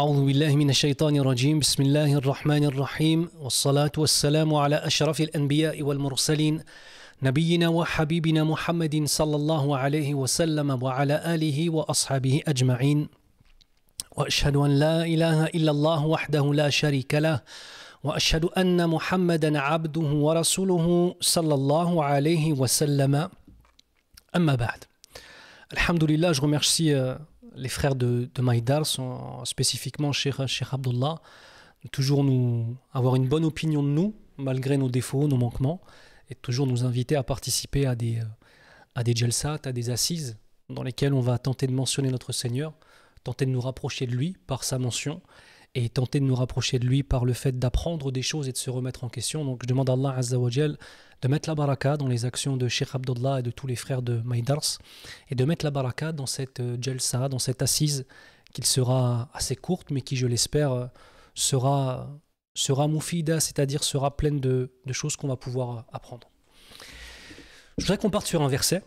أعوذ بالله من الشيطان الرجيم بسم الله الرحمن الرحيم والصلاة والسلام على أشرف الأنبياء والمرسلين نبينا وحبيبنا محمد صلى الله عليه وسلم وعلى آله وأصحابه أجمعين وأشهد أن لا إله إلا الله وحده لا شريك له وأشهد أن محمدا عبده ورسوله صلى الله عليه وسلم أما بعد الحمد je remercie euh, les frères de, de Maïdar sont spécifiquement chez, Abdullah, toujours nous avoir une bonne opinion de nous, malgré nos défauts, nos manquements, et toujours nous inviter à participer à des, euh, à des à des assises, dans lesquelles on va tenter de mentionner notre Seigneur, tenter de nous rapprocher de lui par sa mention, et tenter de nous rapprocher de lui par le fait d'apprendre des choses et de se remettre en question. Donc je demande à Allah Azzawajal de mettre la baraka dans les actions de Sheikh Abdullah et de tous les frères de Maïdars, et de mettre la baraka dans cette djelsa, euh, dans cette assise qui sera assez courte, mais qui, je l'espère, euh, sera, sera moufida, c'est-à-dire sera pleine de, choses qu'on va pouvoir euh, apprendre. Je voudrais qu'on parte sur un verset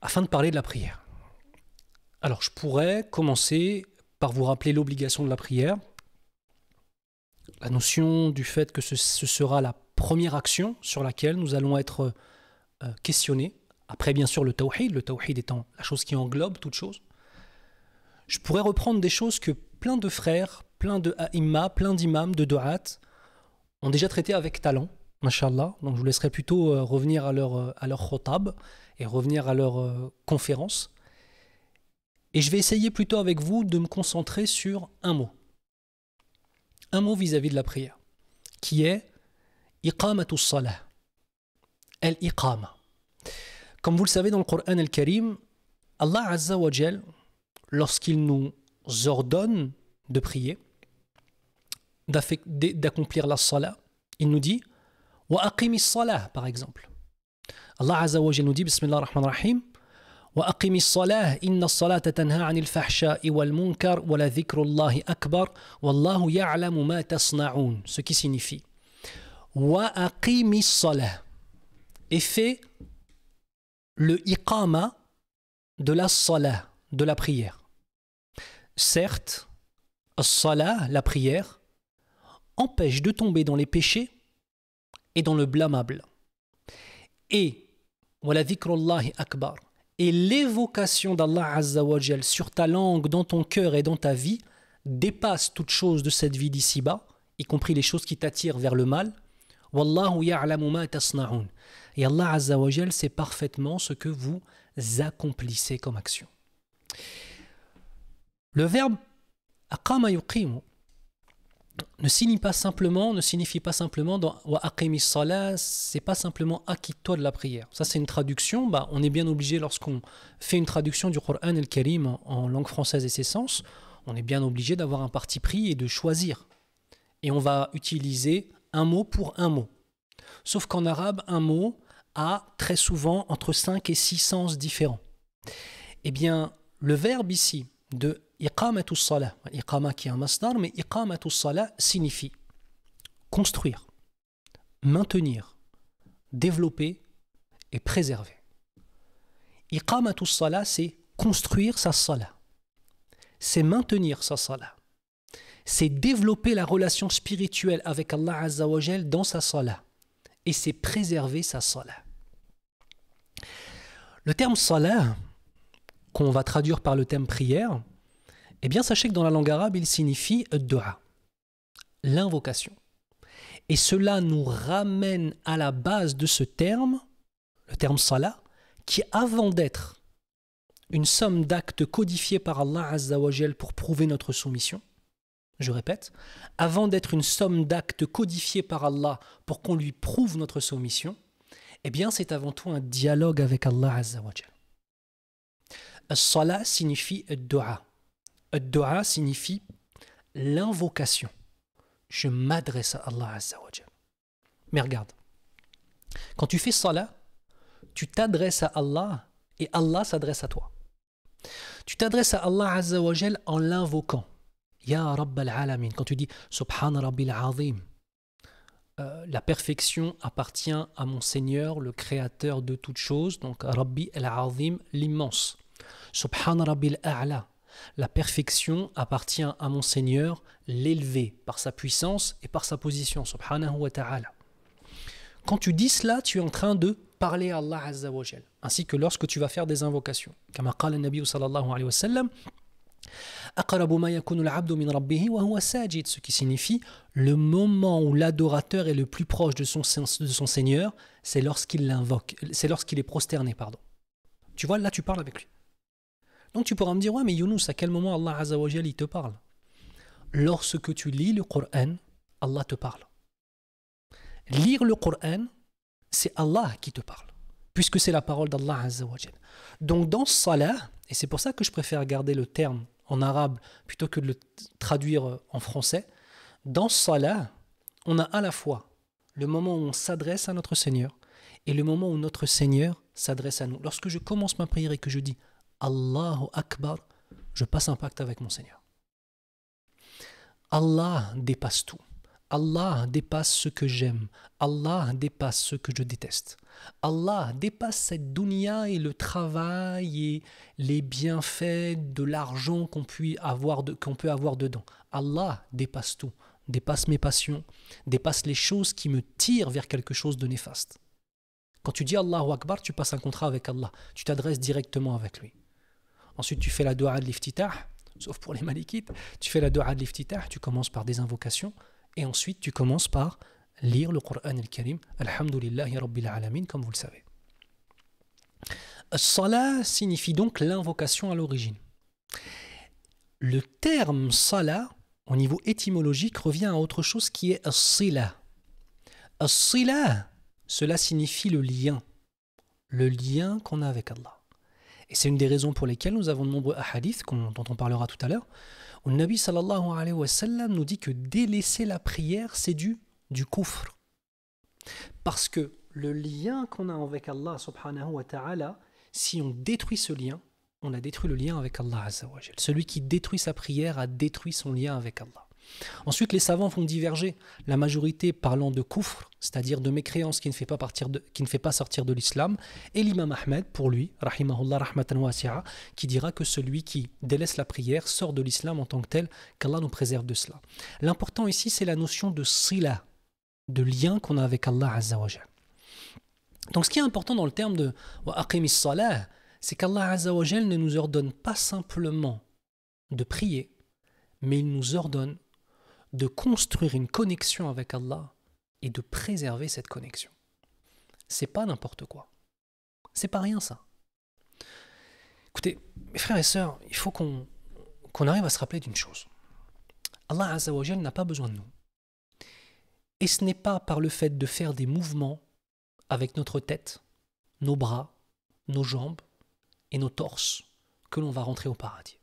afin de parler de la prière. Alors, je pourrais commencer par vous rappeler l'obligation de la prière, la notion du fait que ce sera la première action sur laquelle nous allons être euh, questionnés. Après, bien sûr, le tawhid, le tawhid étant la chose qui englobe toute chose. Je pourrais reprendre des choses que plein de frères, plein de imams, plein d'imams, de do'at ont déjà traité avec talent, mashallah. Donc je vous laisserai plutôt euh, revenir à leur, euh, à leur khotab et revenir à leur conférence. Et je vais essayer plutôt avec vous de me concentrer sur un mot. Un mot vis à -vis de la prière, qui est إقامة الصلاة الإقامة Comme vous le savez dans le Coran al-Karim, Allah Azza wa lorsqu'il nous ordonne de prier, d'accomplir la salah, il nous dit Wa aqimis salah par exemple. Allah Azza wa nous dit Bismillah ar-Rahman rahim وأقم الصلاة إن الصلاة تنهى عن الفحشاء والمنكر ولذكر الله أكبر والله يعلم ما تصنعون ce qui signifie Wa Et fait le iqama de la salah, de la prière. Certes, salah, la prière, empêche de tomber dans les péchés et dans le blâmable. Et, voilà akbar, et l'évocation d'Allah Azzawajal sur ta langue, dans ton cœur et dans ta vie dépasse toute chose de cette vie d'ici-bas, y compris les choses qui t'attirent vers le mal, Wallahu ya'lamu ma Et Allah Azza wa sait parfaitement ce que vous accomplissez comme action. Le verbe aqama ne signifie pas simplement, ne signifie pas simplement dans wa c'est pas simplement acquit toi de la prière. Ça c'est une traduction, bah, on est bien obligé lorsqu'on fait une traduction du Qur'an al-Karim en langue française et ses sens, on est bien obligé d'avoir un parti pris et de choisir. Et on va utiliser un mot pour un mot. Sauf qu'en arabe, un mot a très souvent entre 5 et 6 sens différents. Eh bien, le verbe ici de iqamatus salah, iqama qui est un masdar, mais iqamatus salah signifie construire, maintenir, développer et préserver. Iqamatus salah, c'est construire sa salah, c'est maintenir sa salah c'est développer la relation spirituelle avec Allah Azzawajal dans sa salah. Et c'est préserver sa salah. Le terme salah, qu'on va traduire par le terme prière, eh bien sachez que dans la langue arabe, il signifie dua, l'invocation. Et cela nous ramène à la base de ce terme, le terme salah, qui avant d'être une somme d'actes codifiés par Allah Azzawajal pour prouver notre soumission, je répète, avant d'être une somme d'actes codifiés par Allah pour qu'on lui prouve notre soumission, eh bien c'est avant tout un dialogue avec Allah Salah signifie dua. Dua signifie l'invocation. Je m'adresse à Allah Mais regarde, quand tu fais salah, tu t'adresses à Allah et Allah s'adresse à toi. Tu t'adresses à Allah en l'invoquant. Ya Rabb al-Alamin, quand tu dis Subhan Rabbil Azim, euh, la perfection appartient à mon Seigneur, le Créateur de toutes choses, donc Rabbi al-Azim, l'immense. Subhan Rabbil A'la, la perfection appartient à mon Seigneur, l'élevé, par sa puissance et par sa position, subhanahu wa ta'ala. Quand tu dis cela, tu es en train de parler à Allah Azza wa ainsi que lorsque tu vas faire des invocations. Comme a dit le Nabi sallallahu alayhi wa sallam, ce qui signifie le moment où l'adorateur est le plus proche de son, de son Seigneur, c'est lorsqu'il l'invoque, c'est lorsqu'il est prosterné, pardon. Tu vois, là tu parles avec lui. Donc tu pourras me dire, ouais, mais Younous, à quel moment Allah il te parle Lorsque tu lis le Coran, Allah te parle. Lire le Coran, c'est Allah qui te parle, puisque c'est la parole d'Allah Donc dans Salah, et c'est pour ça que je préfère garder le terme en arabe plutôt que de le traduire en français, dans cela, on a à la fois le moment où on s'adresse à notre Seigneur et le moment où notre Seigneur s'adresse à nous. Lorsque je commence ma prière et que je dis Allahu Akbar, je passe un pacte avec mon Seigneur. Allah dépasse tout. Allah dépasse ce que j'aime, Allah dépasse ce que je déteste. Allah dépasse cette dunya et le travail et les bienfaits de l'argent qu'on peut, qu'on peut avoir dedans. Allah dépasse tout, dépasse mes passions, dépasse les choses qui me tirent vers quelque chose de néfaste. Quand tu dis Allahu Akbar, tu passes un contrat avec Allah, tu t'adresses directement avec lui. Ensuite, tu fais la dua de l'iftitah, sauf pour les malikites, tu fais la dua de l'iftitah, tu commences par des invocations, et ensuite, tu commences par lire le Coran al-Karim, Alhamdulillahi Rabbil Alamin, comme vous le savez. Salah signifie donc l'invocation à l'origine. Le terme salah, au niveau étymologique, revient à autre chose qui est as-sila. As-sila, cela signifie le lien, le lien qu'on a avec Allah. Et c'est une des raisons pour lesquelles nous avons de nombreux hadiths dont on parlera tout à l'heure, le Nabi sallallahu alayhi wa sallam nous dit que délaisser la prière, c'est du, du kufr. Parce que le lien qu'on a avec Allah subhanahu wa ta'ala, si on détruit ce lien, on a détruit le lien avec Allah Celui qui détruit sa prière a détruit son lien avec Allah. Ensuite, les savants vont diverger, la majorité parlant de kufr, c'est-à-dire de mécréance qui ne fait pas, qui ne fait pas sortir de l'islam, et l'imam Ahmed, pour lui, rahimahullah rahmatan qui dira que celui qui délaisse la prière sort de l'islam en tant que tel, qu'Allah nous préserve de cela. L'important ici, c'est la notion de sila, de lien qu'on a avec Allah Azzawajal. Donc ce qui est important dans le terme de aqimis salah, c'est qu'Allah Azzawajal ne nous ordonne pas simplement de prier, mais il nous ordonne de construire une connexion avec Allah et de préserver cette connexion. C'est pas n'importe quoi. C'est pas rien ça. Écoutez, mes frères et sœurs, il faut qu'on arrive à se rappeler d'une chose. Allah Jal n'a pas besoin de nous. Et ce n'est pas par le fait de faire des mouvements avec notre tête, nos bras, nos jambes et nos torses que l'on va rentrer au paradis.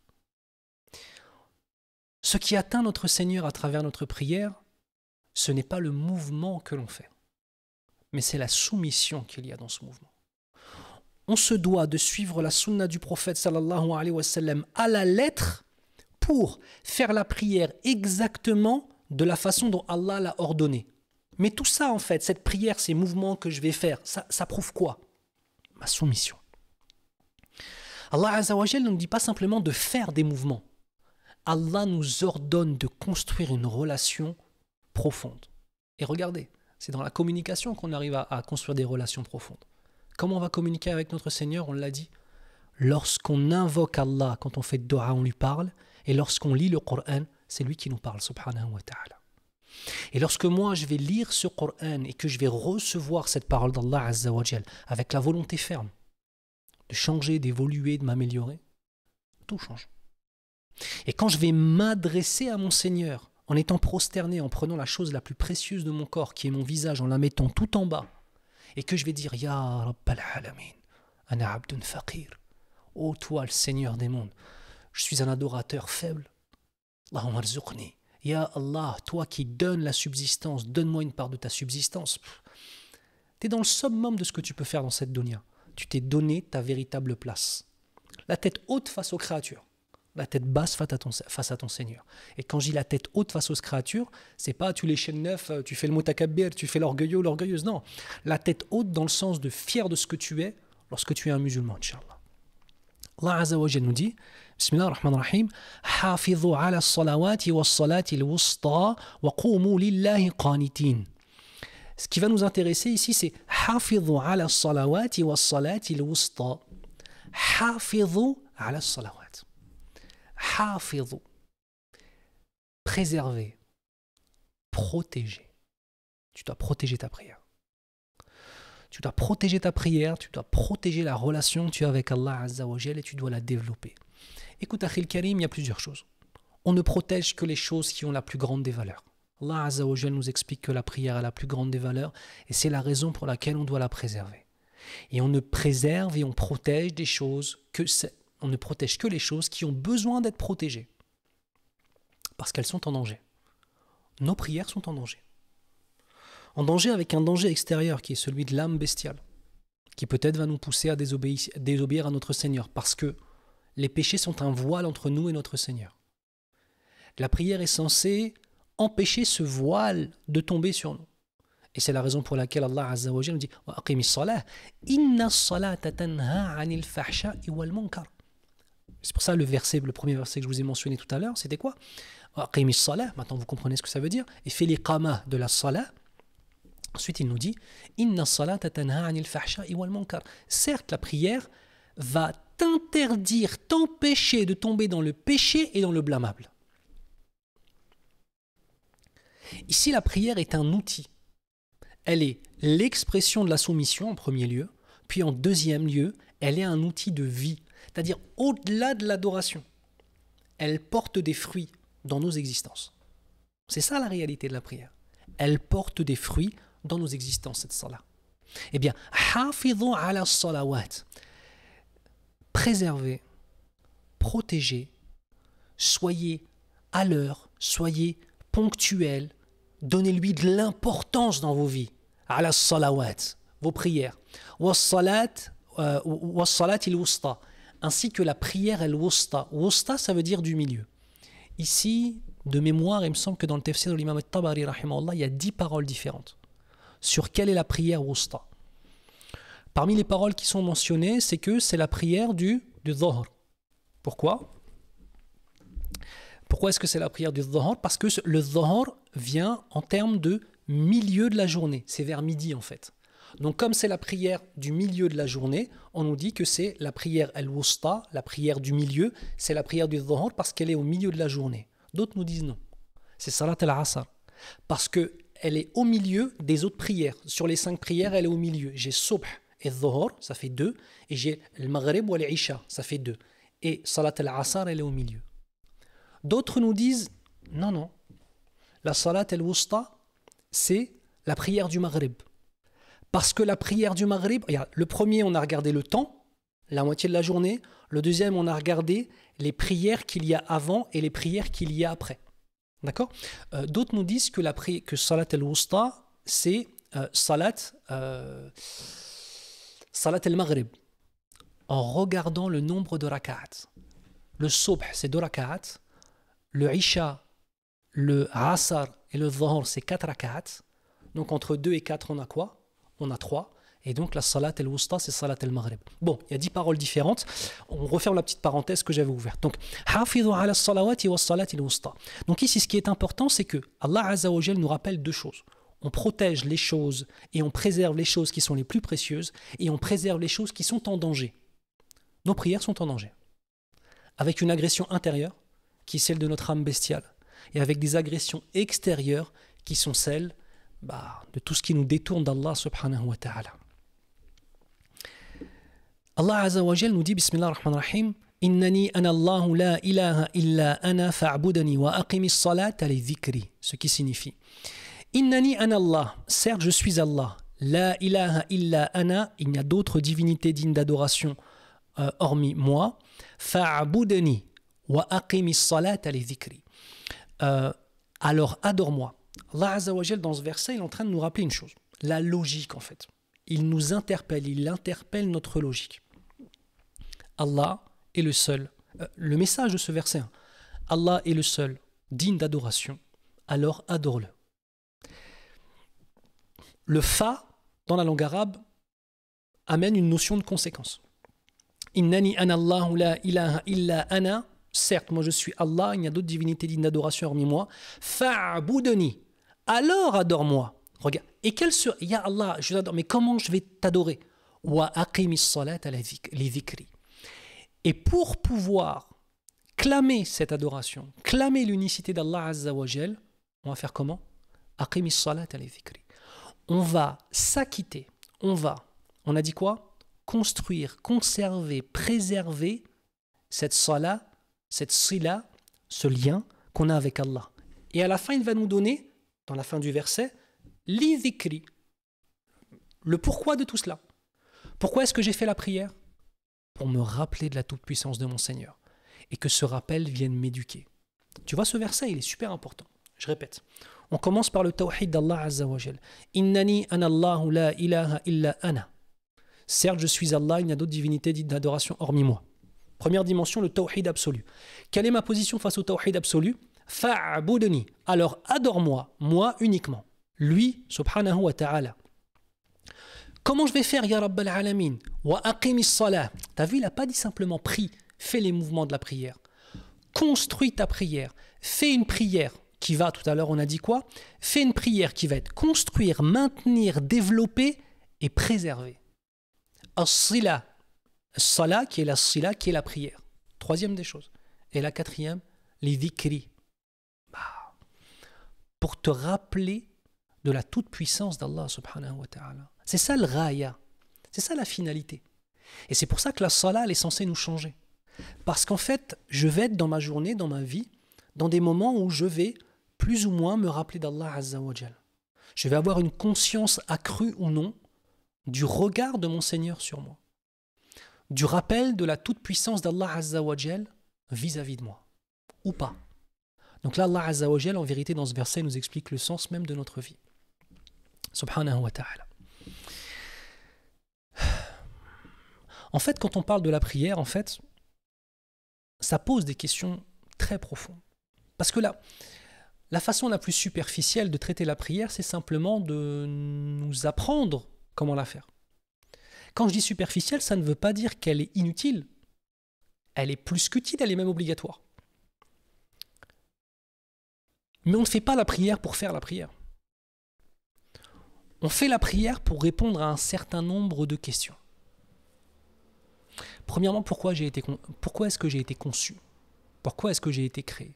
Ce qui atteint notre Seigneur à travers notre prière, ce n'est pas le mouvement que l'on fait, mais c'est la soumission qu'il y a dans ce mouvement. On se doit de suivre la sunna du prophète sallallahu alayhi wa sallam à la lettre pour faire la prière exactement de la façon dont Allah l'a ordonné. Mais tout ça, en fait, cette prière, ces mouvements que je vais faire, ça, prouve quoi Ma soumission. Allah Azzawajal ne nous dit pas simplement de faire des mouvements. Allah nous ordonne de construire une relation profonde. Et regardez, c'est dans la communication qu'on arrive à, construire des relations profondes. Comment on va communiquer avec notre Seigneur On l'a dit. Lorsqu'on invoque Allah, quand on fait dua, on lui parle. Et lorsqu'on lit le Coran, c'est lui qui nous parle, subhanahu wa Et lorsque moi je vais lire ce Coran et que je vais recevoir cette parole d'Allah avec la volonté ferme de changer, d'évoluer, de m'améliorer, tout change. Et quand je vais m'adresser à mon Seigneur, en étant prosterné, en prenant la chose la plus précieuse de mon corps, qui est mon visage, en la mettant tout en bas, et que je vais dire Ya Rabbal Alamin, Ana Abdun Fakir, Ô toi le Seigneur des mondes, je suis un adorateur faible. Ya Allah, toi qui donnes la subsistance, donne-moi une part de ta subsistance. Tu es dans le summum de ce que tu peux faire dans cette dunya. Tu t'es donné ta véritable place. La tête haute face aux créatures la tête basse face à ton, Seigneur. Et quand j'ai la tête haute face aux créatures, c'est pas tu les l'échelles neuf, euh, tu fais le motakabir tu fais l'orgueilleux, l'orgueilleuse. Non, la tête haute dans le sens de fier de ce que tu es lorsque tu es un musulman, Inch'Allah. Allah Azza wa nous dit Bismillah ar-Rahman ar-Rahim Hafizu ala salawati wa الوسطى وقوموا wusta wa lillahi Ce qui va nous intéresser ici, c'est Hafizu ala salawati wa salatil al-wusta. Hafizu ala salawati. Préserver. Protéger. Tu dois protéger ta prière. Tu dois protéger ta prière, tu dois protéger la relation que tu as avec Allah et tu dois la développer. Écoute, Akhil Karim, il y a plusieurs choses. On ne protège que les choses qui ont la plus grande des valeurs. Allah nous explique que la prière a la plus grande des valeurs et c'est la raison pour laquelle on doit la préserver. Et on ne préserve et on protège des choses que on ne protège que les choses qui ont besoin d'être protégées, parce qu'elles sont en danger. Nos prières sont en danger. En danger avec un danger extérieur qui est celui de l'âme bestiale, qui peut-être va nous pousser à désobéir, à notre Seigneur, parce que les péchés sont un voile entre nous et notre Seigneur. La prière est censée empêcher ce voile de tomber sur nous. Et c'est la raison pour laquelle Allah Azza wa nous dit Inna salata tanha anil wal munkar. C'est pour ça le verset, le premier verset que je vous ai mentionné tout à l'heure, c'était quoi maintenant vous comprenez ce que ça veut dire, et fait les de la salah. Ensuite, il nous dit Inna salat anil wal munkar. Certes, la prière va t'interdire, t'empêcher de tomber dans le péché et dans le blâmable. Ici, la prière est un outil. Elle est l'expression de la soumission en premier lieu, puis en deuxième lieu, elle est un outil de vie, c'est-à-dire au-delà de l'adoration, elle porte des fruits dans nos existences. C'est ça la réalité de la prière. Elle porte des fruits dans nos existences, cette salat. Eh bien, ala salawat. Préservez, protégez, soyez à l'heure, soyez ponctuel, donnez-lui de l'importance dans vos vies. Ala salawat, vos prières. Wa euh, il wusta ainsi que la prière al-Wusta. Wusta, ça veut dire du milieu. Ici, de mémoire, il me semble que dans le tafsir de l'imam Tabari, il y a dix paroles différentes sur quelle est la prière Wusta. Parmi les paroles qui sont mentionnées, c'est que c'est la prière du, du Pourquoi Pourquoi est-ce que c'est la prière du Dhuhr Parce que le Dhuhr vient en termes de milieu de la journée. C'est vers midi en fait. Donc comme c'est la prière du milieu de la journée, on nous dit que c'est la prière al-wusta, la prière du milieu, c'est la prière du dhuhr parce qu'elle est au milieu de la journée. D'autres nous disent non. C'est salat al-asr parce que elle est au milieu des autres prières. Sur les cinq prières, elle est au milieu. J'ai subh et dhuhr, ça fait deux, et j'ai le maghrib ou al ça fait deux. Et salat al-asr, elle est au milieu. D'autres nous disent non non. La salat al-wusta, c'est la prière du maghrib. Parce que la prière du Maghrib, le premier, on a regardé le temps, la moitié de la journée. Le deuxième, on a regardé les prières qu'il y a avant et les prières qu'il y a après. D'accord euh, D'autres nous disent que, la que Salat al-Wusta, c'est euh, Salat, euh, Salat al-Maghrib. En regardant le nombre de rak'at. Le Sobh, c'est deux rak'at. Le Isha, le Asar et le Dhuhr, c'est quatre rak'at. Donc entre deux et quatre, on a quoi on a trois. Et donc la salat el-wusta, c'est salat el-maghrib. Bon, il y a dix paroles différentes. On referme la petite parenthèse que j'avais ouverte. Donc, ala salawati wa salat wusta Donc ici, ce qui est important, c'est que Allah Azzawajal nous rappelle deux choses. On protège les choses et on préserve les choses qui sont les plus précieuses et on préserve les choses qui sont en danger. Nos prières sont en danger. Avec une agression intérieure, qui est celle de notre âme bestiale, et avec des agressions extérieures, qui sont celles bah, de tout ce qui nous détourne d'Allah subhanahu wa ta'ala. Allah azawajal nous dit Bismillah ar-Rahman rahim Innani ana Allahu la ilaha illa ana fa'budani wa aqimis salat li dhikri. Ce qui signifie Innani ana Allah, certes je suis Allah, la ilaha illa ana, il n'y a d'autre divinité digne d'adoration euh, hormis moi. Fa'budani wa aqimis salat li dhikri. Euh, alors adore-moi Allah azawajel dans ce verset, il est en train de nous rappeler une chose la logique, en fait. Il nous interpelle, il interpelle notre logique. Allah est le seul. Euh, le message de ce verset, hein. Allah est le seul digne d'adoration, alors adore-le. Le fa, dans la langue arabe, amène une notion de conséquence. Innani anallahu la ilaha illa ana Certes, moi je suis Allah, il y a d'autres divinités dignes d'adoration hormis moi. Alors adore-moi. Regarde. Et quel sur. Allah, je t'adore, mais comment je vais t'adorer Wa aqimis salat Et pour pouvoir clamer cette adoration, clamer l'unicité d'Allah Azzawajal, on va faire comment Aqimis salat On va s'acquitter, on va, on a dit quoi Construire, conserver, préserver cette salat cette sila, ce lien qu'on a avec Allah. Et à la fin, il va nous donner, dans la fin du verset, l'idhikri, le pourquoi de tout cela. Pourquoi est-ce que j'ai fait la prière Pour me rappeler de la toute-puissance de mon Seigneur, et que ce rappel vienne m'éduquer. Tu vois, ce verset, il est super important. Je répète. On commence par le tawhid d'Allah Azza wa Innani ana la ilaha illa ana. Certes, je suis Allah, il n'y a d'autre divinité dite d'adoration hormis moi. Première dimension, le tawhid absolu. Quelle est ma position face au tawhid absolu Alors adore-moi, moi uniquement. Lui, subhanahu wa ta'ala. Comment je vais faire, ya Rabbal alamin Wa T'as vu, il n'a pas dit simplement prie, fais les mouvements de la prière. Construis ta prière. Fais une prière qui va, tout à l'heure on a dit quoi Fais une prière qui va être construire, maintenir, développer et préserver. As-sila, Salah qui est la sila, qui est la prière. Troisième des choses. Et la quatrième, les dhikri. Bah. pour te rappeler de la toute-puissance d'Allah subhanahu wa ta'ala. C'est ça le raya. C'est ça la finalité. Et c'est pour ça que la salah, elle est censée nous changer. Parce qu'en fait, je vais être dans ma journée, dans ma vie, dans des moments où je vais plus ou moins me rappeler d'Allah Je vais avoir une conscience accrue ou non du regard de mon Seigneur sur moi du rappel de la toute-puissance d'Allah vis-à-vis de moi, ou pas. Donc là, Allah Azzawajal, en vérité, dans ce verset, nous explique le sens même de notre vie. Subhanahu wa ta'ala. En fait, quand on parle de la prière, en fait, ça pose des questions très profondes. Parce que là, la façon la plus superficielle de traiter la prière, c'est simplement de nous apprendre comment la faire. Quand je dis superficielle, ça ne veut pas dire qu'elle est inutile. Elle est plus qu'utile, elle est même obligatoire. Mais on ne fait pas la prière pour faire la prière. On fait la prière pour répondre à un certain nombre de questions. Premièrement, pourquoi, pourquoi est-ce que j'ai été conçu Pourquoi est-ce que j'ai été créé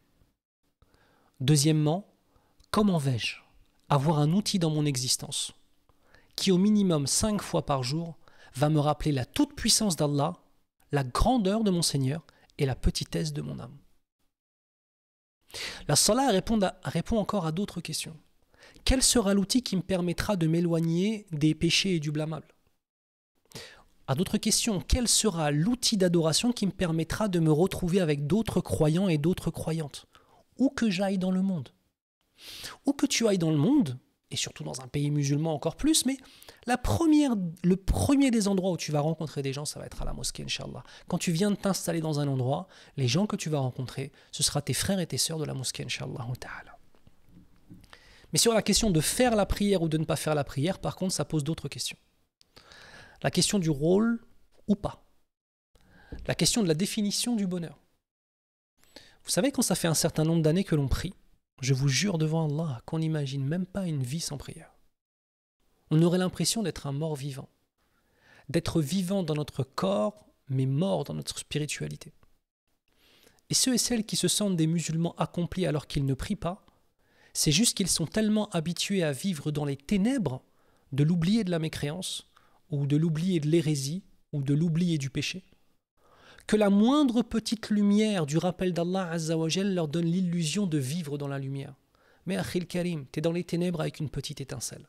Deuxièmement, comment vais-je avoir un outil dans mon existence qui au minimum cinq fois par jour va me rappeler la toute-puissance d'Allah, la grandeur de mon Seigneur et la petitesse de mon âme. La salah répond, répond encore à d'autres questions. Quel sera l'outil qui me permettra de m'éloigner des péchés et du blâmable À d'autres questions, quel sera l'outil d'adoration qui me permettra de me retrouver avec d'autres croyants et d'autres croyantes Où que j'aille dans le monde. Où que tu ailles dans le monde, et surtout dans un pays musulman encore plus, mais la première, le premier des endroits où tu vas rencontrer des gens, ça va être à la mosquée, Inch'Allah. Quand tu viens de t'installer dans un endroit, les gens que tu vas rencontrer, ce sera tes frères et tes sœurs de la mosquée, Inch'Allah. Mais sur la question de faire la prière ou de ne pas faire la prière, par contre, ça pose d'autres questions. La question du rôle ou pas. La question de la définition du bonheur. Vous savez, quand ça fait un certain nombre d'années que l'on prie, je vous jure devant Allah qu'on n'imagine même pas une vie sans prière. On aurait l'impression d'être un mort vivant, d'être vivant dans notre corps, mais mort dans notre spiritualité. Et ceux et celles qui se sentent des musulmans accomplis alors qu'ils ne prient pas, c'est juste qu'ils sont tellement habitués à vivre dans les ténèbres de l'oublier de la mécréance, ou de l'oublier de l'hérésie, ou de l'oublier du péché, que la moindre petite lumière du rappel d'Allah Azzawajal leur donne l'illusion de vivre dans la lumière. Mais Akhil Karim, tu es dans les ténèbres avec une petite étincelle.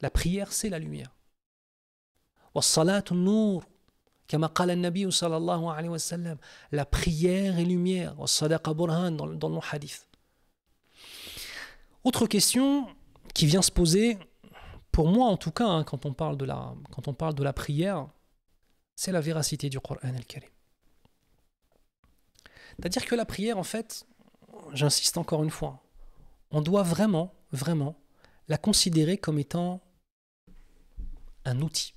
La prière, c'est la lumière. La prière est lumière. Dans, le hadith. Autre question qui vient se poser, pour moi en tout cas, hein, quand, on parle de la, quand on parle de la prière, c'est la véracité du Coran al-Karim. C'est-à-dire que la prière, en fait, j'insiste encore une fois, on doit vraiment, vraiment la considérer comme étant un outil.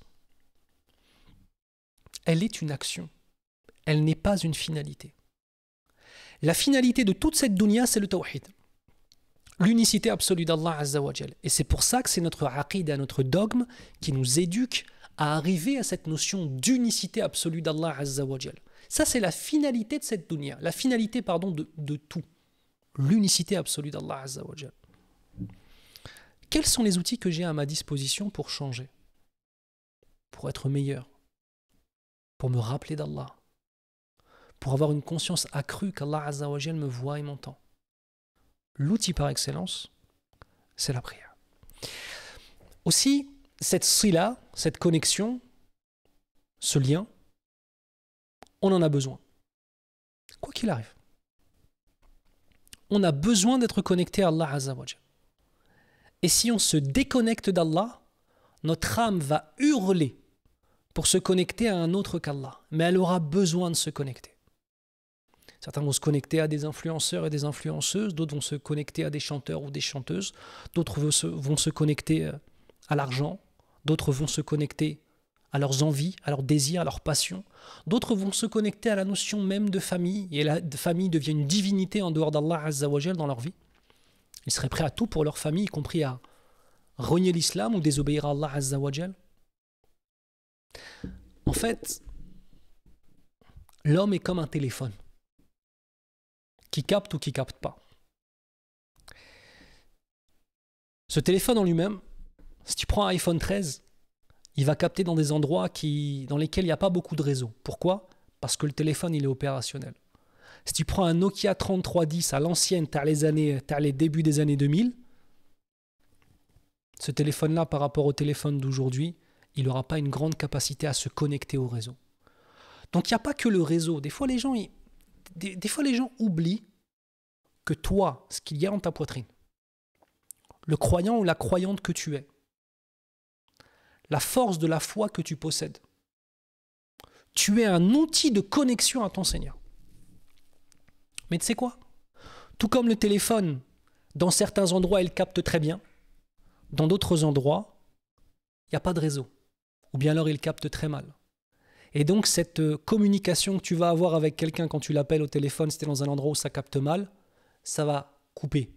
Elle est une action, elle n'est pas une finalité. La finalité de toute cette dunya, c'est le tawhid, l'unicité absolue d'Allah Et c'est pour ça que c'est notre aqidah, notre dogme qui nous éduque à arriver à cette notion d'unicité absolue d'Allah Azzawajal. Ça, c'est la finalité de cette dunya, la finalité pardon, de, de tout, l'unicité absolue d'Allah Azzawajal. Quels sont les outils que j'ai à ma disposition pour changer, pour être meilleur, pour me rappeler d'Allah, pour avoir une conscience accrue qu'Allah Azzawajal me voit et m'entend L'outil par excellence, c'est la prière. Aussi, cette sila, cette connexion, ce lien, on en a besoin. Quoi qu'il arrive. On a besoin d'être connecté à Allah Azzawajal. Et si on se déconnecte d'Allah, notre âme va hurler pour se connecter à un autre qu'Allah. Mais elle aura besoin de se connecter. Certains vont se connecter à des influenceurs et des influenceuses, d'autres vont se connecter à des chanteurs ou des chanteuses, d'autres vont se connecter euh, à l'argent, D'autres vont se connecter à leurs envies, à leurs désirs, à leurs passions. D'autres vont se connecter à la notion même de famille, et la famille devient une divinité en dehors d'Allah Azzawajal dans leur vie. Ils seraient prêts à tout pour leur famille, y compris à renier l'islam ou désobéir à Allah Azzawajal. En fait, l'homme est comme un téléphone qui capte ou qui capte pas. Ce téléphone en lui-même, si tu prends un iPhone 13, il va capter dans des endroits qui, dans lesquels il n'y a pas beaucoup de réseau. Pourquoi Parce que le téléphone, il est opérationnel. Si tu prends un Nokia 3310 à l'ancienne, tu les années, les débuts des années 2000, ce téléphone-là, par rapport au téléphone d'aujourd'hui, il n'aura pas une grande capacité à se connecter au réseau. Donc il n'y a pas que le réseau. Des fois, les gens, fois, les gens oublient que toi, ce qu'il y a dans ta poitrine, le croyant ou la croyante que tu es, la force de la foi que tu possèdes. Tu es un outil de connexion à ton Seigneur. Mais tu sais quoi Tout comme le téléphone, dans certains endroits, il capte très bien. Dans d'autres endroits, il n'y a pas de réseau. Ou bien alors, il capte très mal. Et donc, cette euh, communication que tu vas avoir avec quelqu'un quand tu l'appelles au téléphone, si tu es dans un endroit où ça capte mal, ça va couper.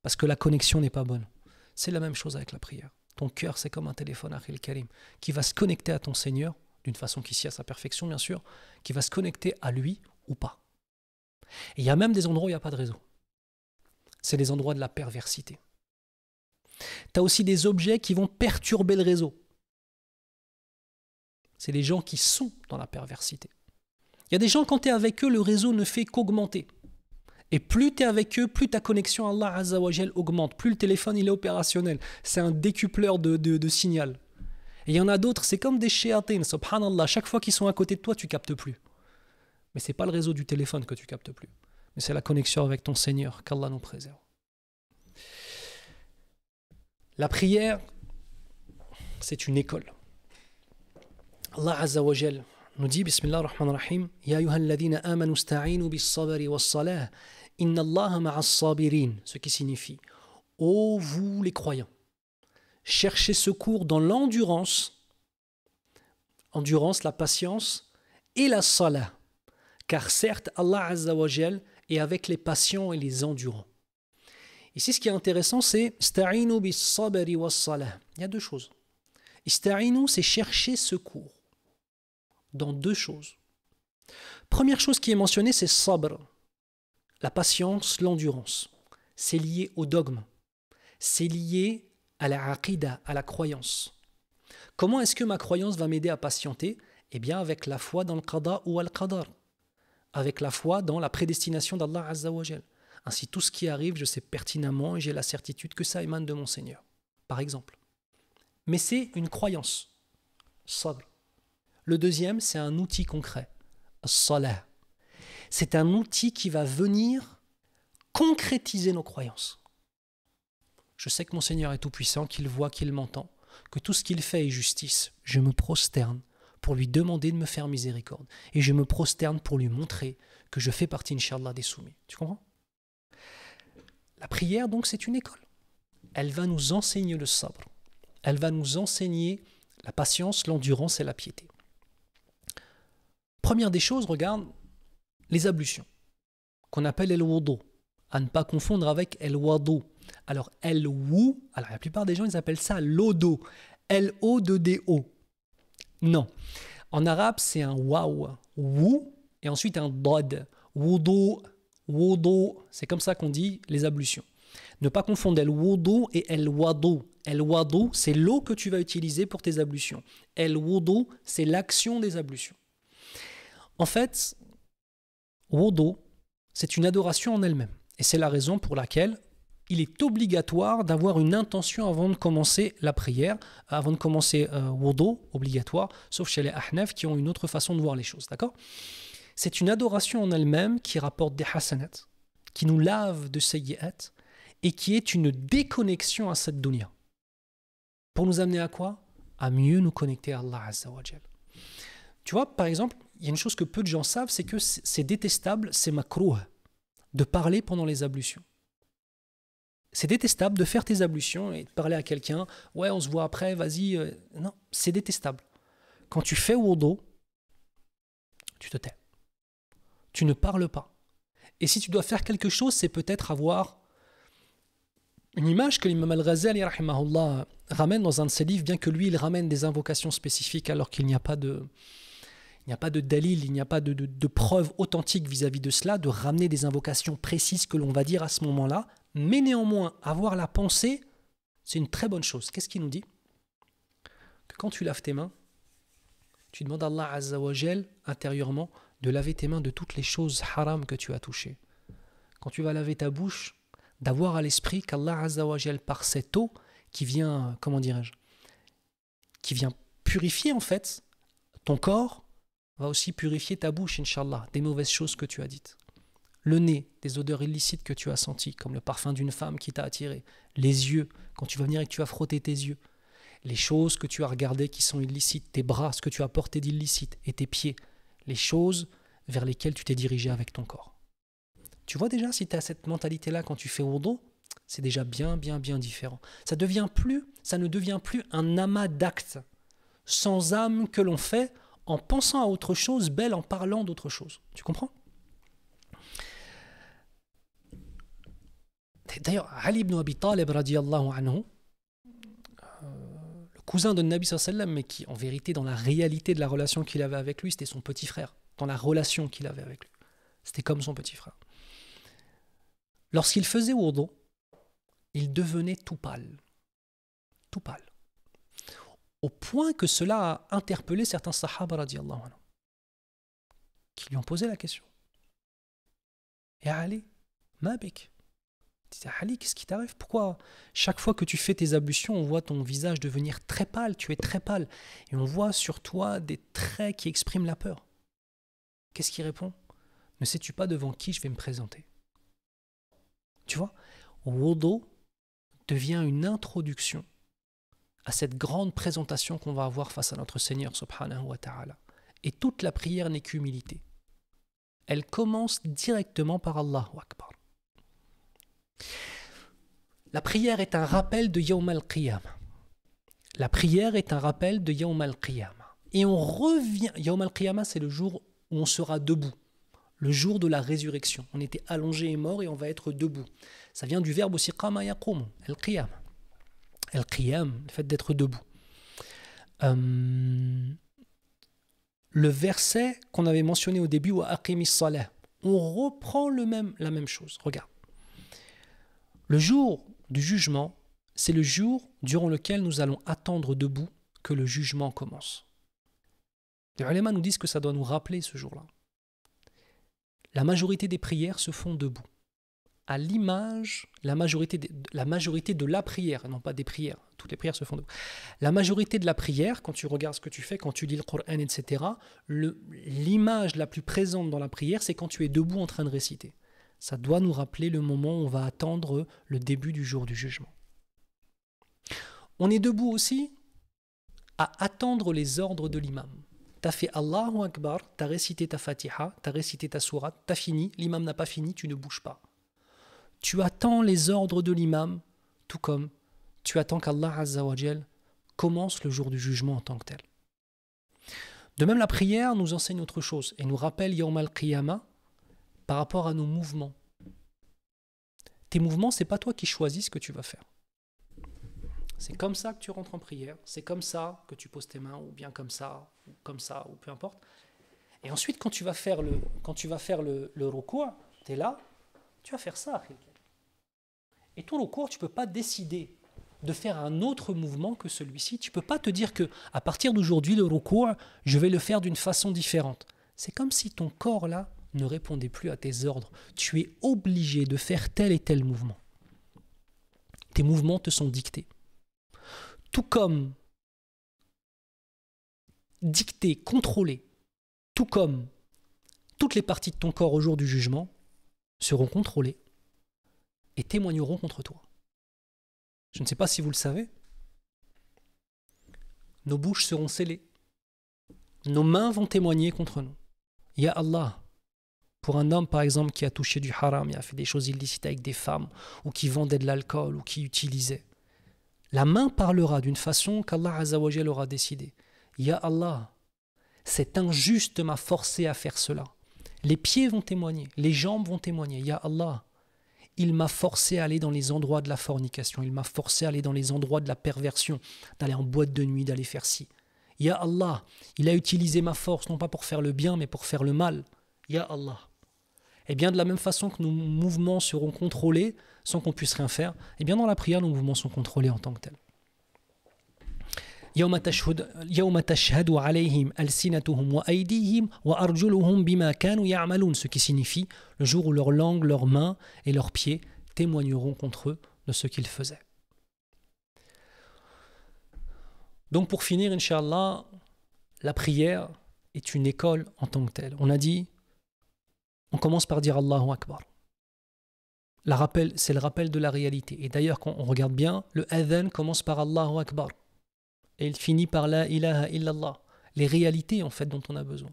Parce que la connexion n'est pas bonne. C'est la même chose avec la prière. Ton cœur, c'est comme un téléphone, Akhil Karim, qui va se connecter à ton Seigneur, d'une façon qui s'y à sa perfection, bien sûr, qui va se connecter à lui ou pas. Et il y a même des endroits où il n'y a pas de réseau. C'est les endroits de la perversité. Tu as aussi des objets qui vont perturber le réseau. C'est les gens qui sont dans la perversité. Il y a des gens, quand tu es avec eux, le réseau ne fait qu'augmenter. Et plus tu es avec eux, plus ta connexion à Allah Azzawajal augmente, plus le téléphone il est opérationnel. C'est un décupleur de, de, signal. Et il y en a d'autres, c'est comme des shéatines, subhanallah, chaque fois qu'ils sont à côté de toi, tu captes plus. Mais c'est pas le réseau du téléphone que tu captes plus, mais c'est la connexion avec ton Seigneur, qu'Allah nous préserve. La prière, c'est une école. Allah Azzawajal nous dit, Bismillah ar-Rahman ar-Rahim, Ya amanu sta'inu bis-sabri was-salah Inna ce qui signifie Ô vous les croyants, cherchez secours dans l'endurance, endurance, la patience et la salah, car certes Allah Azzawajal est avec les patients et les endurants. Ici, ce qui est intéressant, c'est Il y a deux choses. c'est chercher secours dans deux choses. Première chose qui est mentionnée, c'est sabr. La patience, l'endurance, c'est lié au dogme, c'est lié à la à la croyance. Comment est-ce que ma croyance va m'aider à patienter Eh bien avec la foi dans le qada ou al-qadar, avec la foi dans la prédestination d'Allah Jal. Ainsi tout ce qui arrive, je sais pertinemment et j'ai la certitude que ça émane de mon Seigneur, par exemple. Mais c'est une croyance, Sol. Le deuxième, c'est un outil concret, salah c'est un outil qui va venir concrétiser nos croyances. Je sais que mon Seigneur est tout-puissant, qu'il voit, qu'il m'entend, que tout ce qu'il fait est justice. Je me prosterne pour lui demander de me faire miséricorde. Et je me prosterne pour lui montrer que je fais partie, Inch'Allah, des soumis. Tu comprends La prière, donc, c'est une école. Elle va nous enseigner le sabre. Elle va nous enseigner la patience, l'endurance et la piété. Première des choses, regarde, les ablutions, qu'on appelle el wodo, à ne pas confondre avec el wado. Alors el wou, alors la plupart des gens ils appellent ça l'odo, l o d d o. Non. En arabe, c'est un waw, wou, et ensuite un dod, wudu, wudu, c'est comme ça qu'on dit les ablutions. Ne pas confondre el wodo et el wado. El wado, c'est l'eau que tu vas utiliser pour tes ablutions. El wodo c'est l'action des ablutions. En fait, Wodo, c'est une adoration en elle-même. Et c'est la raison pour laquelle il est obligatoire d'avoir une intention avant de commencer la prière, avant de commencer euh, Wodo, obligatoire, sauf chez les Ahnaf qui ont une autre façon de voir les choses, d'accord C'est une adoration en elle-même qui rapporte des hasanat, qui nous lave de sayyi'at, et qui est une déconnexion à cette dunya. Pour nous amener à quoi À mieux nous connecter à Allah Azza wa Tu vois, par exemple, il y a une chose que peu de gens savent, c'est que c'est détestable, c'est makruh, de parler pendant les ablutions. C'est détestable de faire tes ablutions et de parler à quelqu'un, ouais, on se voit après, vas-y. Euh, non, c'est détestable. Quand tu fais wudu, tu te tais. Tu ne parles pas. Et si tu dois faire quelque chose, c'est peut-être avoir une image que l'imam al-Ghazali ramène dans un de ses livres, bien que lui, il ramène des invocations spécifiques alors qu'il n'y a pas de, il n'y a pas de dalil, il n'y a pas de, preuve authentique vis-à-vis de cela, de ramener des invocations précises que l'on va dire à ce moment-là. Mais néanmoins, avoir la pensée, c'est une très bonne chose. Qu'est-ce qu'il nous dit Que quand tu laves tes mains, tu demandes à Allah Azzawajal intérieurement de laver tes mains de toutes les choses haram que tu as touchées. Quand tu vas laver ta bouche, d'avoir à l'esprit qu'Allah Azzawajal, par cette eau qui vient, comment dirais-je, qui vient purifier en fait ton corps va aussi purifier ta bouche, Inshallah, des mauvaises choses que tu as dites. Le nez, des odeurs illicites que tu as senties, comme le parfum d'une femme qui t'a attiré. Les yeux, quand tu vas venir et que tu vas frotter tes yeux. Les choses que tu as regardées qui sont illicites, tes bras, ce que tu as porté d'illicite, et tes pieds. Les choses vers lesquelles tu t'es dirigé avec ton corps. Tu vois déjà, si tu as cette mentalité-là quand tu fais wudu, c'est déjà bien, bien, bien différent. Ça, devient plus, ça ne devient plus un amas d'actes sans âme que l'on fait en pensant à autre chose, belle en parlant d'autre chose. Tu comprends D'ailleurs, Ali ibn Abi Talib, radiallahu anhu, euh, le cousin de Nabi sallam, mais qui en vérité, dans la réalité de la relation qu'il avait avec lui, c'était son petit frère, dans la relation qu'il avait avec lui. C'était comme son petit frère. Lorsqu'il faisait wudu, il devenait tout pâle. Tout pâle au point que cela a interpellé certains sahaba qui lui ont posé la question. Et Ali, Mabek, Ali, qu'est-ce qui t'arrive Pourquoi chaque fois que tu fais tes ablutions, on voit ton visage devenir très pâle, tu es très pâle, et on voit sur toi des traits qui expriment la peur Qu'est-ce qu'il répond Ne sais-tu pas devant qui je vais me présenter Tu vois, Wodo devient une introduction à cette grande présentation qu'on va avoir face à notre Seigneur subhanahu wa ta'ala. Et toute la prière n'est qu'humilité. Elle commence directement par Allahu Akbar. La prière est un rappel de Yawm al-Qiyam. La prière est un rappel de Yawm al-Qiyam. Et on revient. Yawm al-Qiyam, c'est le jour où on sera debout le jour de la résurrection. On était allongé et mort et on va être debout. Ça vient du verbe aussi qama yaqum, al-qiyam. El le fait d'être debout. Euh, le verset qu'on avait mentionné au début, on reprend le même, la même chose. Regarde. Le jour du jugement, c'est le jour durant lequel nous allons attendre debout que le jugement commence. Les ulémas nous disent que ça doit nous rappeler ce jour-là. La majorité des prières se font debout à l'image, la majorité, de, la majorité de la prière, non pas des prières, toutes les prières se font de... La majorité de la prière, quand tu regardes ce que tu fais, quand tu lis le Coran, etc., l'image la plus présente dans la prière, c'est quand tu es debout en train de réciter. Ça doit nous rappeler le moment où on va attendre le début du jour du jugement. On est debout aussi à attendre les ordres de l'imam. Tu as fait Allahu Akbar, as récité ta Fatiha, t'as récité ta sourate, as fini, l'imam n'a pas fini, tu ne bouges pas. Tu attends les ordres de l'imam, tout comme tu attends qu'Allah commence le jour du jugement en tant que tel. De même, la prière nous enseigne autre chose et nous rappelle Yawm al-Qiyamah par rapport à nos mouvements. Tes mouvements, n'est pas toi qui choisis ce que tu vas faire. C'est comme ça que tu rentres en prière, c'est comme ça que tu poses tes mains, ou bien comme ça, ou comme ça, ou peu importe. Et ensuite, quand tu vas faire le, quand tu vas faire le, tu es là, tu vas faire ça. Et ton long tu ne peux pas décider de faire un autre mouvement que celui-ci. Tu ne peux pas te dire que à partir d'aujourd'hui, le recours, je vais le faire d'une façon différente. C'est comme si ton corps là ne répondait plus à tes ordres. Tu es obligé de faire tel et tel mouvement. Tes mouvements te sont dictés. Tout comme dictés, contrôlés, tout comme toutes les parties de ton corps au jour du jugement seront contrôlées et témoigneront contre toi. Je ne sais pas si vous le savez. Nos bouches seront scellées. Nos mains vont témoigner contre nous. Ya Allah, pour un homme par exemple qui a touché du haram et a fait des choses illicites avec des femmes, ou qui vendait de l'alcool, ou qui utilisait, la main parlera d'une façon qu'Allah azawajal aura décidé. Ya Allah, cet injuste m'a forcé à faire cela. Les pieds vont témoigner, les jambes vont témoigner. Ya Allah, il m'a forcé à aller dans les endroits de la fornication, il m'a forcé à aller dans les endroits de la perversion, d'aller en boîte de nuit, d'aller faire ci. Ya Allah, il a utilisé ma force non pas pour faire le bien mais pour faire le mal. Ya Allah. Et eh bien de la même façon que nos mouvements seront contrôlés sans qu'on puisse rien faire, et eh bien dans la prière nos mouvements sont contrôlés en tant que tels. عليهم بما كانوا يعملون ce qui signifie le jour où leurs langue, leurs mains et leurs pieds témoigneront contre eux de ce qu'ils faisaient. Donc pour finir, Inch'Allah, la prière est une école en tant que telle. On a dit, on commence par dire Allahu Akbar. La rappel, c'est le rappel de la réalité. Et d'ailleurs, quand on regarde bien, le adhan commence par Allahu Akbar. Et il finit par la ilaha illallah, les réalités en fait dont on a besoin.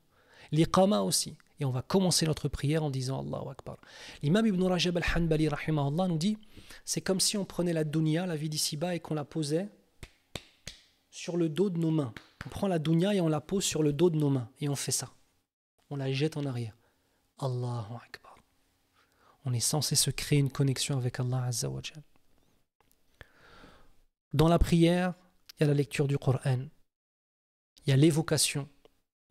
L'iqama aussi. Et on va commencer notre prière en disant Allahu Akbar. L'imam Ibn Rajab al-Hanbali nous dit c'est comme si on prenait la dunya, la vie d'ici-bas, et qu'on la posait sur le dos de nos mains. On prend la dunya et on la pose sur le dos de nos mains. Et on fait ça. On la jette en arrière. Allahu Akbar. On est censé se créer une connexion avec Allah Azza Dans la prière, il y a la lecture du Coran, il y a l'évocation,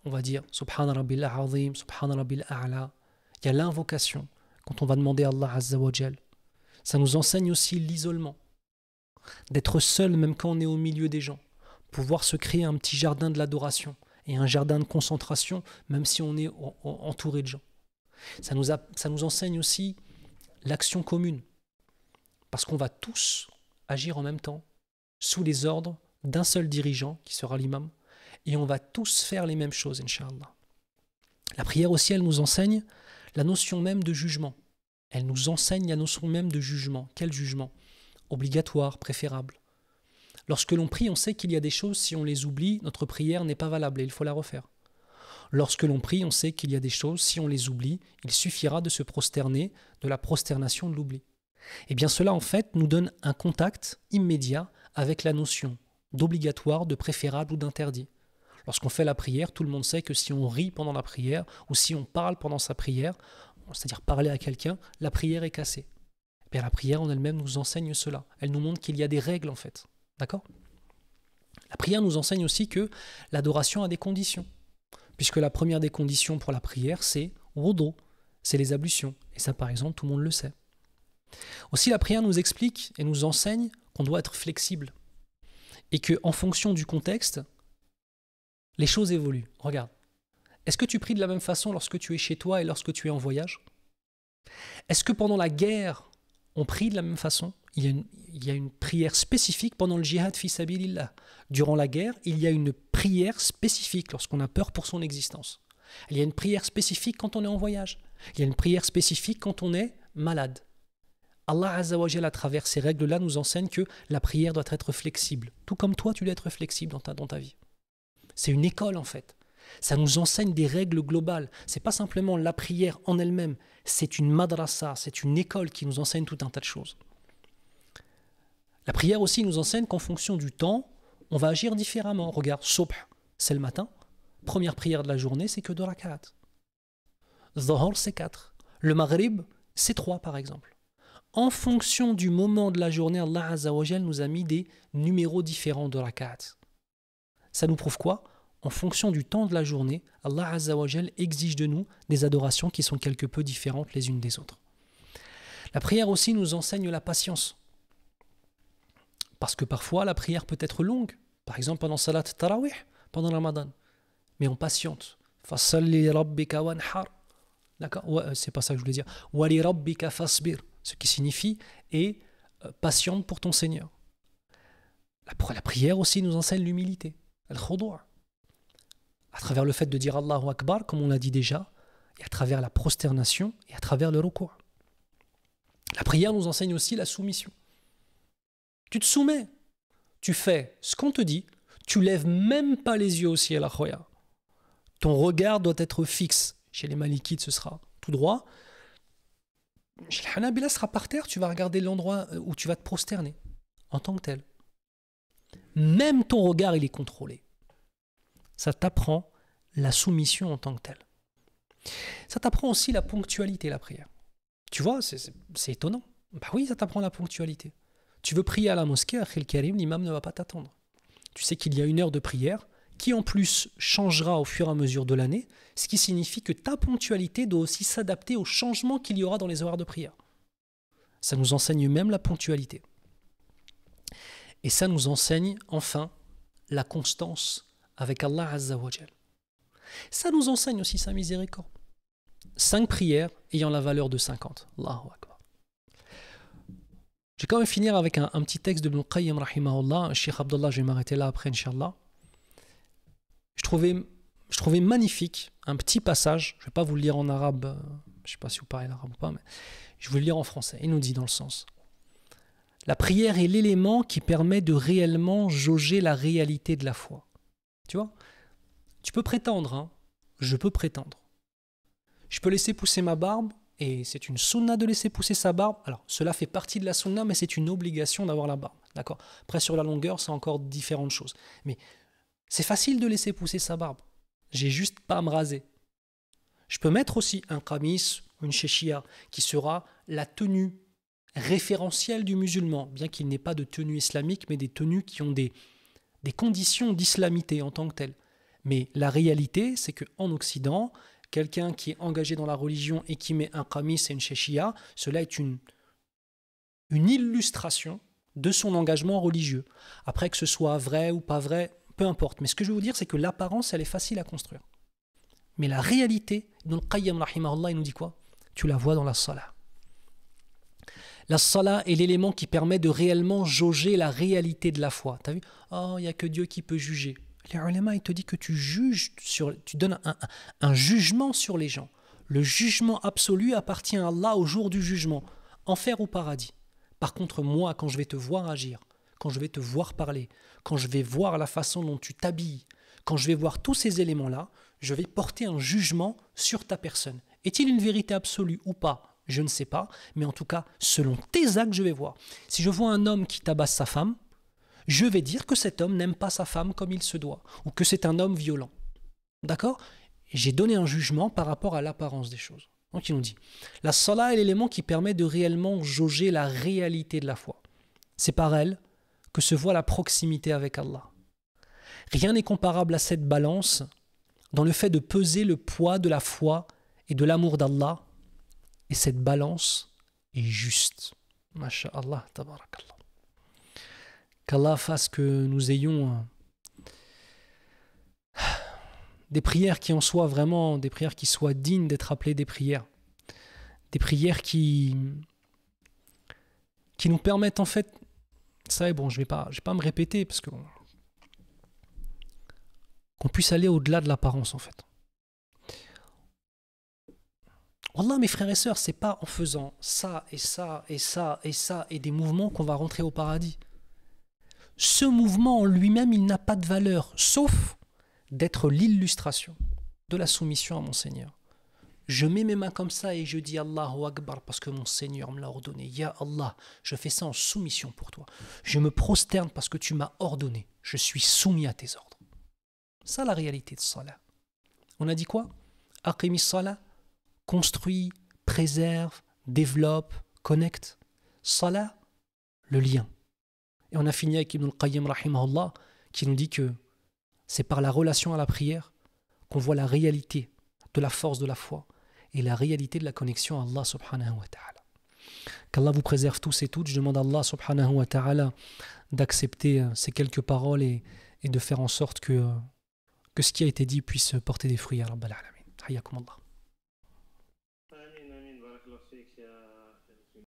on va dire Subhanallah Azim, il y a l'invocation quand on va demander à Allah Azza Ça nous enseigne aussi l'isolement, d'être seul même quand on est au milieu des gens, pouvoir se créer un petit jardin de l'adoration et un jardin de concentration même si on est entouré de gens. Ça ça nous enseigne aussi l'action commune, parce qu'on va tous agir en même temps, sous les ordres d'un seul dirigeant qui sera l'imam, et on va tous faire les mêmes choses, Inch'Allah. La prière aussi, elle nous enseigne la notion même de jugement. Elle nous enseigne la notion même de jugement. Quel jugement Obligatoire, préférable. Lorsque l'on prie, on sait qu'il y a des choses, si on les oublie, notre prière n'est pas valable et il faut la refaire. Lorsque l'on prie, on sait qu'il y a des choses, si on les oublie, il suffira de se prosterner, de la prosternation de l'oubli. Et eh bien cela, en fait, nous donne un contact immédiat avec la notion d'obligatoire, de préférable ou d'interdit. Lorsqu'on fait la prière, tout le monde sait que si on rit pendant la prière ou si on parle pendant sa prière, c'est-à-dire parler à quelqu'un, la prière est cassée. Et eh la prière en elle-même nous enseigne cela. Elle nous montre qu'il y a des règles en fait. D'accord La prière nous enseigne aussi que l'adoration a des conditions. Puisque la première des conditions pour la prière, c'est dos, c'est les ablutions. Et ça, par exemple, tout le monde le sait. Aussi, la prière nous explique et nous enseigne qu'on doit être flexible et que en fonction du contexte, les choses évoluent. Regarde. Est-ce que tu pries de la même façon lorsque tu es chez toi et lorsque tu es en voyage Est-ce que pendant la guerre, on prie de la même façon il y, a une, prière spécifique pendant le jihad fils sabilillah. Durant la guerre, il y a une prière spécifique lorsqu'on a peur pour son existence. Il y a une prière spécifique quand on est en voyage. Il y a une prière spécifique quand on est malade. Allah Azzawajal, à travers ces règles-là, nous enseigne que la prière doit être flexible, tout comme toi, tu dois être flexible dans ta, vie. C'est une école, en fait. Ça nous enseigne des règles globales. C'est pas simplement la prière en elle-même, c'est une madrasa, c'est une école qui nous enseigne tout un tas de choses. La prière aussi nous enseigne qu'en fonction du temps, on va agir différemment. Regarde, Sobh, c'est le matin. Première prière de la journée, c'est que deux rak'at. c'est quatre. Le Maghrib, c'est trois, par exemple en fonction du moment de la journée, Allah nous a mis des numéros différents de rakat. Ça nous prouve quoi En fonction du temps de la journée, Allah exige de nous des adorations qui sont quelque peu différentes les unes des autres. La prière aussi nous enseigne la patience. Parce que parfois, la prière peut être longue. Par exemple, pendant Salat Tarawih, pendant Ramadan. Mais on patiente. D'accord euh, C'est pas ça que je voulais dire ce qui signifie et euh, patiente pour ton Seigneur. La, prière aussi nous enseigne l'humilité, al à travers le fait de dire Allahu Akbar, comme on l'a dit déjà, et à travers la prosternation et à travers le recours. La prière nous enseigne aussi la soumission. Tu te soumets, tu fais ce qu'on te dit, tu lèves même pas les yeux au ciel, Khoya. Ton regard doit être fixe. Chez les Malikites, ce sera tout droit sera par terre, tu vas regarder l'endroit euh, où tu vas te prosterner en tant que tel. Même ton regard, il est contrôlé. Ça t'apprend la soumission en tant que tel. Ça t'apprend aussi la ponctualité, la prière. Tu vois, c'est étonnant. Bah oui, ça t'apprend la ponctualité. Tu veux prier à la mosquée, à Karim, l'imam ne va pas t'attendre. Tu sais qu'il y a une heure de prière, qui en plus changera au fur et à mesure de l'année, ce qui signifie que ta ponctualité doit aussi s'adapter aux changements qu'il y aura dans les horaires de prière. Ça nous enseigne même la ponctualité. Et ça nous enseigne enfin la constance avec Allah Jal. Ça nous enseigne aussi sa miséricorde. Cinq prières ayant la valeur de 50. Allahu Akbar. Je vais quand même finir avec un, petit texte de Ibn rahimahullah. Cheikh Abdullah, je vais m'arrêter là après, Inch'Allah je trouvais, magnifique un petit passage. Je ne vais pas vous le lire en arabe, euh, je ne sais pas si vous parlez l'arabe ou pas, mais je vais le lire en français. Il nous dit dans le sens La prière est l'élément qui permet de réellement jauger la réalité de la foi. Tu vois Tu peux prétendre, hein. je peux prétendre. Je peux laisser pousser ma barbe, et c'est une sunna de laisser pousser sa barbe. Alors, cela fait partie de la sunna, mais c'est une obligation d'avoir la barbe. D'accord Après, sur la longueur, c'est encore différentes choses. Mais c'est facile de laisser pousser sa barbe. J'ai juste pas à me raser. Je peux mettre aussi un kamis, une chéchia, qui sera la tenue référentielle du musulman, bien qu'il n'ait pas de tenue islamique, mais des tenues qui ont des, des conditions d'islamité en tant que telles. Mais la réalité, c'est qu'en Occident, quelqu'un qui est engagé dans la religion et qui met un kamis et une chéchia, cela est une, une illustration de son engagement religieux. Après que ce soit vrai ou pas vrai, peu importe. Mais ce que je veux vous dire, c'est que l'apparence, elle est facile à construire. Mais la réalité, Donc, il nous dit quoi Tu la vois dans la salah. La salah est l'élément qui permet de réellement jauger la réalité de la foi. Tu as vu Oh, il n'y a que Dieu qui peut juger. Les ulama, il te dit que tu juges, sur, tu donnes un, un jugement sur les gens. Le jugement absolu appartient à Allah au jour du jugement, enfer ou paradis. Par contre, moi, quand je vais te voir agir, quand je vais te voir parler, quand je vais voir la façon dont tu t'habilles, quand je vais voir tous ces éléments-là, je vais porter un jugement sur ta personne. Est-il une vérité absolue ou pas Je ne sais pas, mais en tout cas, selon tes actes, je vais voir. Si je vois un homme qui tabasse sa femme, je vais dire que cet homme n'aime pas sa femme comme il se doit, ou que c'est un homme violent. D'accord J'ai donné un jugement par rapport à l'apparence des choses. Donc ils nous dit, la sola est l'élément qui permet de réellement jauger la réalité de la foi. C'est par elle que se voit la proximité avec Allah. Rien n'est comparable à cette balance dans le fait de peser le poids de la foi et de l'amour d'Allah. Et cette balance est juste. Masha'Allah, tabarakallah. Qu'Allah fasse que nous ayons euh, des prières qui en soient vraiment, des prières qui soient dignes d'être appelées des prières. Des prières qui, qui nous permettent en fait ça, bon, je ne vais, pas, pas me répéter, parce que... qu'on puisse aller au-delà de l'apparence, en fait. Wallah, mes frères et sœurs, c'est pas en faisant ça et ça et ça et ça et des mouvements qu'on va rentrer au paradis. Ce mouvement en lui-même, il n'a pas de valeur, sauf d'être l'illustration de la soumission à mon Seigneur. Je mets mes mains comme ça et je dis Allahu Akbar parce que mon Seigneur me l'a ordonné. Ya Allah, je fais ça en soumission pour toi. Je me prosterne parce que tu m'as ordonné. Je suis soumis à tes ordres. Ça, la réalité de Salah. On a dit quoi Aqimi Salah, construit, préserve, développe, connecte. Salah, le lien. Et on a fini avec Ibn al-Qayyim rahimahullah qui nous dit que c'est par la relation à la prière qu'on voit la réalité de la force de la foi et la réalité de la connexion à Allah subhanahu wa ta'ala. Qu'Allah vous préserve tous et toutes. Je demande à Allah subhanahu wa ta'ala d'accepter euh, ces quelques paroles et, de faire en sorte que, euh, que ce qui a été dit puisse porter des fruits à Rabbal Hayakum Allah.